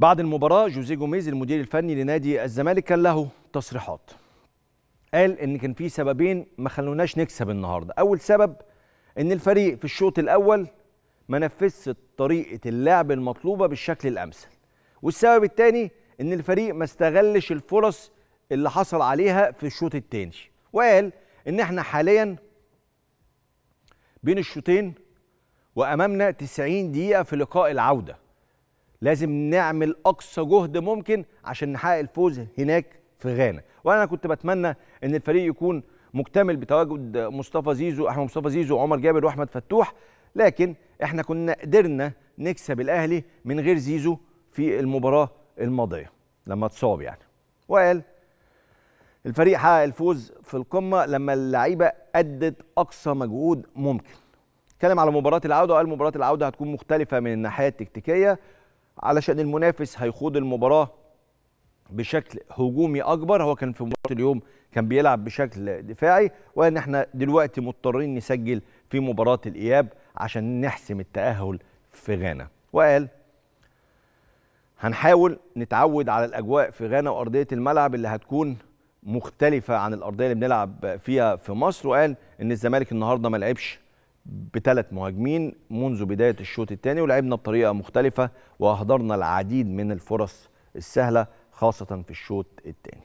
بعد المباراة جوزيه جوميز المدير الفني لنادي الزمالك كان له تصريحات قال ان كان في سببين ما خلوناش نكسب النهارده اول سبب ان الفريق في الشوط الاول ما نفذش طريقه اللعب المطلوبه بالشكل الامثل والسبب الثاني ان الفريق ما استغلش الفرص اللي حصل عليها في الشوط الثاني وقال ان احنا حاليا بين الشوطين وامامنا 90 دقيقه في لقاء العوده لازم نعمل اقصى جهد ممكن عشان نحقق الفوز هناك في غانا وانا كنت بتمنى ان الفريق يكون مكتمل بتواجد مصطفى زيزو احمد مصطفى زيزو وعمر جابر واحمد فتوح لكن احنا كنا قدرنا نكسب الاهلي من غير زيزو في المباراه الماضيه لما اتصاب يعني وقال الفريق حقق الفوز في القمه لما اللعيبه ادت اقصى مجهود ممكن اتكلم على مباراه العوده وقال مباراه العوده هتكون مختلفه من الناحيه التكتيكيه علشان المنافس هيخوض المباراه بشكل هجومي اكبر هو كان في مباراه اليوم كان بيلعب بشكل دفاعي وان احنا دلوقتي مضطرين نسجل في مباراه الاياب عشان نحسم التاهل في غانا وقال هنحاول نتعود على الاجواء في غانا وارضيه الملعب اللي هتكون مختلفه عن الارضيه اللي بنلعب فيها في مصر وقال ان الزمالك النهارده ما لعبش بثلاث مهاجمين منذ بدايه الشوط الثاني ولعبنا بطريقه مختلفه واهدرنا العديد من الفرص السهله خاصه في الشوط الثاني.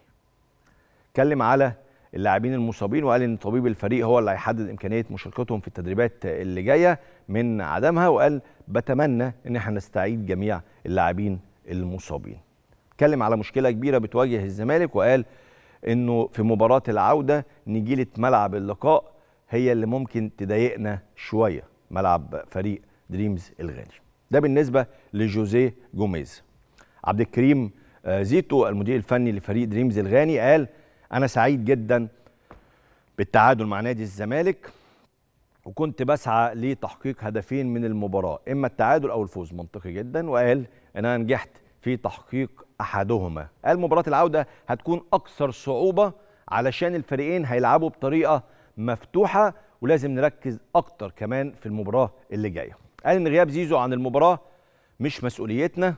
اتكلم على اللاعبين المصابين وقال ان طبيب الفريق هو اللي هيحدد امكانيه مشاركتهم في التدريبات اللي جايه من عدمها وقال بتمنى ان احنا نستعيد جميع اللاعبين المصابين. اتكلم على مشكله كبيره بتواجه الزمالك وقال انه في مباراه العوده نجيله ملعب اللقاء هي اللي ممكن تضايقنا شويه ملعب فريق دريمز الغالي ده بالنسبه لجوزيه جوميز عبد الكريم آه، زيتو المدير الفني لفريق دريمز الغاني قال انا سعيد جدا بالتعادل مع نادي الزمالك وكنت بسعى لتحقيق هدفين من المباراه اما التعادل او الفوز منطقي جدا وقال ان انا نجحت في تحقيق احدهما قال مباراه العوده هتكون اكثر صعوبه علشان الفريقين هيلعبوا بطريقه مفتوحه ولازم نركز اكتر كمان في المباراه اللي جايه قال ان غياب زيزو عن المباراه مش مسؤوليتنا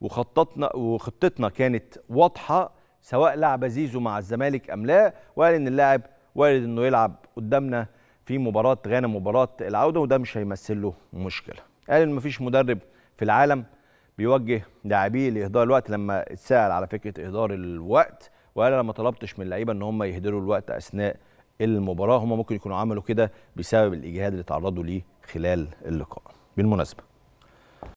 وخططنا وخطتنا كانت واضحه سواء لعب زيزو مع الزمالك ام لا وقال ان اللاعب وارد انه يلعب قدامنا في مباراه غانا مباراه العوده وده مش هيمثل له مشكله قال ان مفيش مدرب في العالم بيوجه لاعبيه لاهدار الوقت لما اتسال على فكره اهدار الوقت وقال انا ما طلبتش من اللعيبه ان هم يهدروا الوقت اثناء المباراه هم ممكن يكونوا عملوا كده بسبب الاجهاد اللي تعرضوا ليه خلال اللقاء بالمناسبه